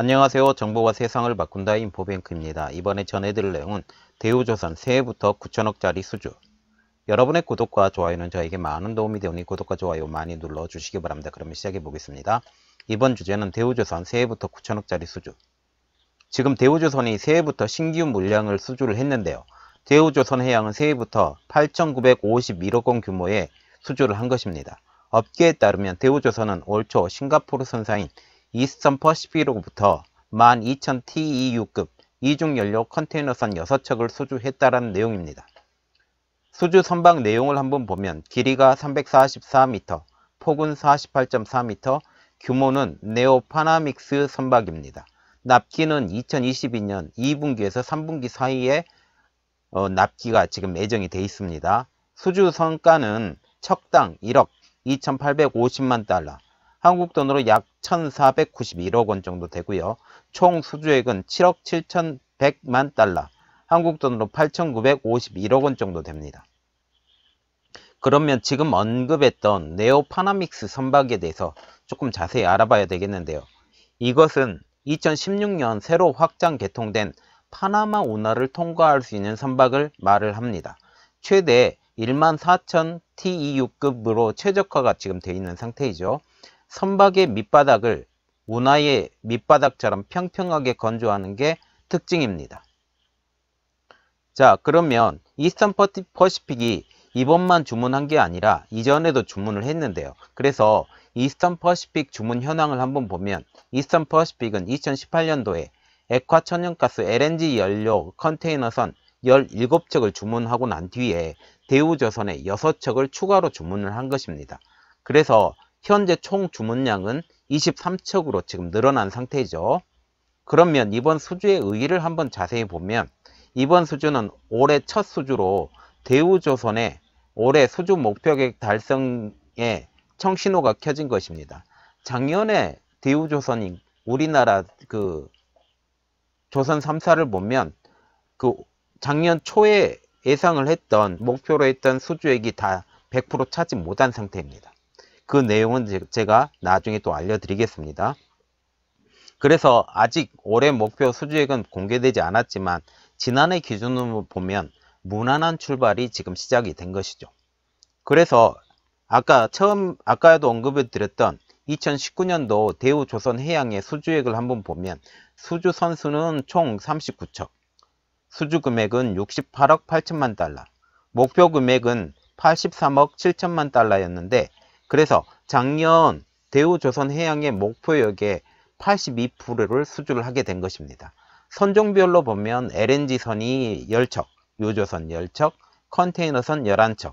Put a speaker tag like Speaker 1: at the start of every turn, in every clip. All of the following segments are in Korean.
Speaker 1: 안녕하세요. 정보가 세상을 바꾼다 인포뱅크입니다. 이번에 전해드릴 내용은 대우조선 새해부터 9천억짜리 수주 여러분의 구독과 좋아요는 저에게 많은 도움이 되오니 구독과 좋아요 많이 눌러주시기 바랍니다. 그러면 시작해 보겠습니다. 이번 주제는 대우조선 새해부터 9천억짜리 수주 지금 대우조선이 새해부터 신규 물량을 수주를 했는데요. 대우조선 해양은 새해부터 8,951억 원 규모의 수주를 한 것입니다. 업계에 따르면 대우조선은 올초 싱가포르 선사인 이스턴 퍼시픽으로부터 12,000TEU급 이중연료 컨테이너선 6척을 소주했다는 내용입니다. 수주 선박 내용을 한번 보면 길이가 344m, 폭은 48.4m, 규모는 네오파나믹스 선박입니다. 납기는 2022년 2분기에서 3분기 사이에 어, 납기가 지금 예정이 돼 있습니다. 수주 성가는 척당 1억 2850만 달러, 한국 돈으로 약 1,491억 원 정도 되고요. 총 수주액은 7억 7,100만 달러, 한국 돈으로 8,951억 원 정도 됩니다. 그러면 지금 언급했던 네오 파나믹스 선박에 대해서 조금 자세히 알아봐야 되겠는데요. 이것은 2016년 새로 확장 개통된 파나마 운하를 통과할 수 있는 선박을 말을 합니다. 최대 14,000 TEU급으로 최적화가 지금 되어 있는 상태이죠. 선박의 밑바닥을 운하의 밑바닥처럼 평평하게 건조하는 게 특징입니다. 자 그러면 이스턴 퍼시픽이 이번만 주문한 게 아니라 이전에도 주문을 했는데요. 그래서 이스턴 퍼시픽 주문 현황을 한번 보면 이스턴 퍼시픽은 2018년도에 액화 천연가스 LNG 연료 컨테이너선 17척을 주문하고 난 뒤에 대우조선에 6척을 추가로 주문을 한 것입니다. 그래서 현재 총 주문량은 23척으로 지금 늘어난 상태이죠. 그러면 이번 수주의 의의를 한번 자세히 보면 이번 수주는 올해 첫 수주로 대우조선의 올해 수주 목표액 달성에 청신호가 켜진 것입니다. 작년에 대우조선이 우리나라 그 조선 3사를 보면 그 작년 초에 예상을 했던 목표로 했던 수주액이 다 100% 차지 못한 상태입니다. 그 내용은 제가 나중에 또 알려드리겠습니다. 그래서 아직 올해 목표 수주액은 공개되지 않았지만 지난해 기준으로 보면 무난한 출발이 지금 시작이 된 것이죠. 그래서 아까 처음 아까도 언급을 드렸던 2019년도 대우조선해양의 수주액을 한번 보면 수주 선수는 총 39척, 수주 금액은 68억 8천만 달러, 목표 금액은 83억 7천만 달러였는데 그래서 작년 대우조선해양의 목포역에 82%를 수주를 하게 된 것입니다. 선종별로 보면 LNG선이 10척, 요조선 10척, 컨테이너선 11척,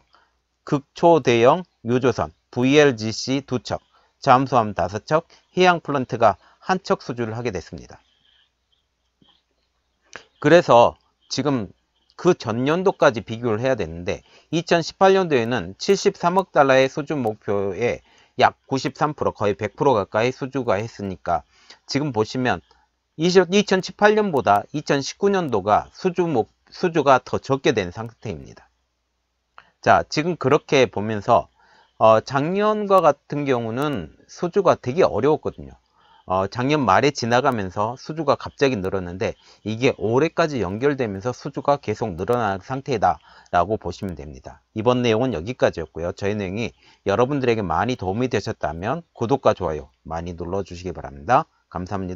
Speaker 1: 극초대형 요조선 VLGC 2척, 잠수함 5척, 해양플런트가 1척 수주를 하게 됐습니다. 그래서 지금 그 전년도까지 비교를 해야 되는데 2018년도에는 73억 달러의 수주 목표에 약 93% 거의 100% 가까이 수주가 했으니까 지금 보시면 20, 1 8년보다 2019년도가 수주 목, 수주가 더 적게 된 상태입니다. 자 지금 그렇게 보면서 어, 작년과 같은 경우는 수주가 되게 어려웠거든요. 어, 작년 말에 지나가면서 수주가 갑자기 늘었는데 이게 올해까지 연결되면서 수주가 계속 늘어난 상태다 라고 보시면 됩니다. 이번 내용은 여기까지였고요. 저희 내용이 여러분들에게 많이 도움이 되셨다면 구독과 좋아요 많이 눌러주시기 바랍니다. 감사합니다.